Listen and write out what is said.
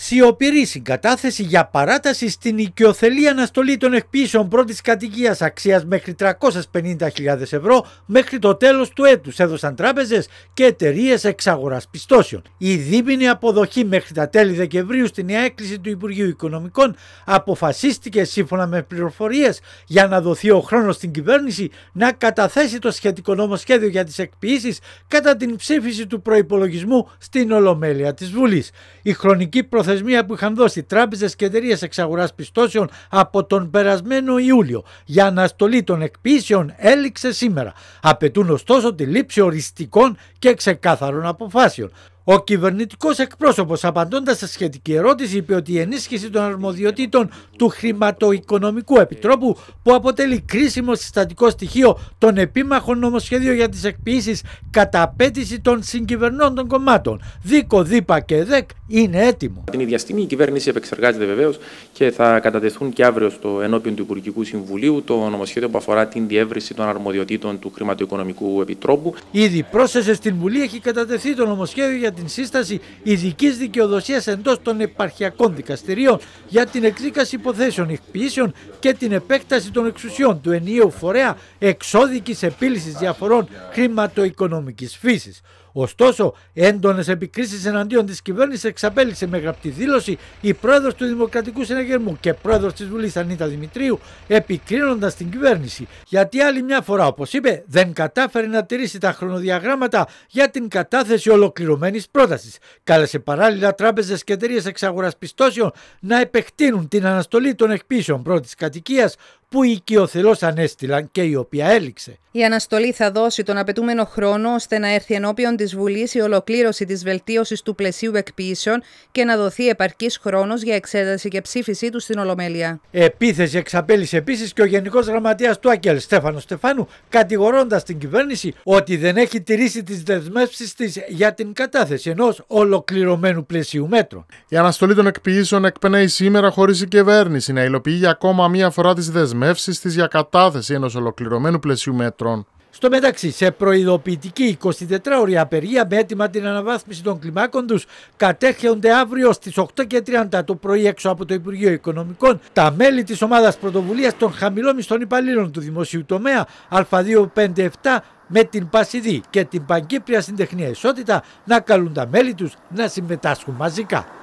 Σιωπηρή συγκατάθεση για παράταση στην οικειοθελή αναστολή των εκπίσεων πρώτης κατοικίας αξίας μέχρι 350.000 ευρώ μέχρι το τέλος του έτους έδωσαν τράπεζες και εταιρείες εξαγοράς πιστώσεων. Η δίμηνη αποδοχή μέχρι τα τέλη Δεκεμβρίου στην νέα έκκληση του Υπουργείου Οικονομικών αποφασίστηκε σύμφωνα με πληροφορίες για να δοθεί ο χρόνος στην κυβέρνηση να καταθέσει το σχετικό νομοσχέδιο για τις εκποιήσεις κατά την ψήφιση του προπολογισμού στην Ολομέλεια της Βουλής. Η χρονική προθεσμία που είχαν δώσει τράπεζες και εταιρείες εξαγοράς πιστώσεων από τον περασμένο Ιούλιο για αναστολή των εκπίσεων έληξε σήμερα. Απαιτούν ωστόσο τη λήψη οριστικών και ξεκάθαρων αποφάσεων. Ο κυβερνητικός εκπρόσωπος, απαντώντας σε σχετική ερώτηση, είπε ότι η ενίσχυση των αρμοδιοτήτων του Χρηματοοικονομικού Επιτρόπου, που αποτελεί κρίσιμο συστατικό στοιχείο των επίμαχων νομοσχεδίων για τις εκποιήσεις κατά απέτηση των συγκυβερνών των κομμάτων, ΔΙΚΟ, δύπα και ΔΕΚ, είναι έτοιμο. Την ίδια στιγμή η κυβέρνηση επεξεργάζεται βεβαίως και θα κατατεθούν και αύριο στο ενώπιον του Υπουργικού Συμβουλίου το νομοσχέδιο που αφορά την διεύρυνση των αρμοδιοτήτων του Χρηματοοικονομικού Επιτρόπου. Ήδη πρόσθεσε στην Βουλή έχει κατατεθεί το νομοσχέδιο για την σύσταση ειδικής δικαιοδοσίας εντός των επαρχιακών δικαστηρίων για την εκδίκαση υποθέσεων εκποιήσεων και την επέκταση των εξουσιών του ενίου φορέα εξώδικη επίλυσης διαφορών χρηματοοικονομικής φύσης. Ωστόσο, έντονες επικρίσεις εναντίον της κυβέρνησης εξαπέλυσε με γραπτή δήλωση η πρόεδρος του Δημοκρατικού Συναγερμού και πρόεδρος της Βουλής Ανίτα Δημητρίου, επικρίνοντας την κυβέρνηση. Γιατί άλλη μια φορά, όπως είπε, δεν κατάφερε να τηρήσει τα χρονοδιαγράμματα για την κατάθεση ολοκληρωμένης πρότασης. Κάλεσε παράλληλα τράπεζες και εταιρείες εξαγοράς πιστώσεων να επεκτείνουν την αναστολή των εκπίσεων πρώτης κατοικίας που οικειοθελώς ανέστηλαν και η οποία έληξε. Η αναστολή θα δώσει τον απαιτούμενο χρόνο ώστε να έρθει ενώπιον της Βουλής η ολοκλήρωση της βελτίωσης του πλαισίου εκποίησεων και να δοθεί επαρκής χρόνος για εξέταση και ψήφισή του στην Ολομέλεια. Επίθεση εξαπέλυσε επίσης και ο Γενικός Γραμματέας του ΑΚΕΛ Στέφανος Στεφάνου κατηγορώντας την κυβέρνηση ότι δεν έχει τηρήσει τις δεσμεύσεις της για την κατάθεση ενός ολοκληρωμένου πλαισίου μέτρων. Η αναστολή των εκποιήσεων εκπνέει σήμερα χωρίς η κυβέρνηση να υλοποιεί ακόμα μία φορά τις δεσμεύσεις δεσμεύσεις της για κατάθεση ενός ολοκληρωμένου πλαισίου μέτρων. Στο μεταξύ, σε προειδοποιητική 24ωρη απεργία με έτοιμα την αναβάθμιση των κλιμάκων τους, κατέρχονται αύριο στις 8.30 το πρωί έξω από το Υπουργείο Οικονομικών τα μέλη της ομάδας πρωτοβουλίας των χαμηλόμισθων υπαλλήλων του δημοσίου τομέα Α257 με την Πασιδή και την Παγκύπρια Συντεχνία Ισότητα να καλούν τα μέλη τους να συμμετάσχουν μαζικά.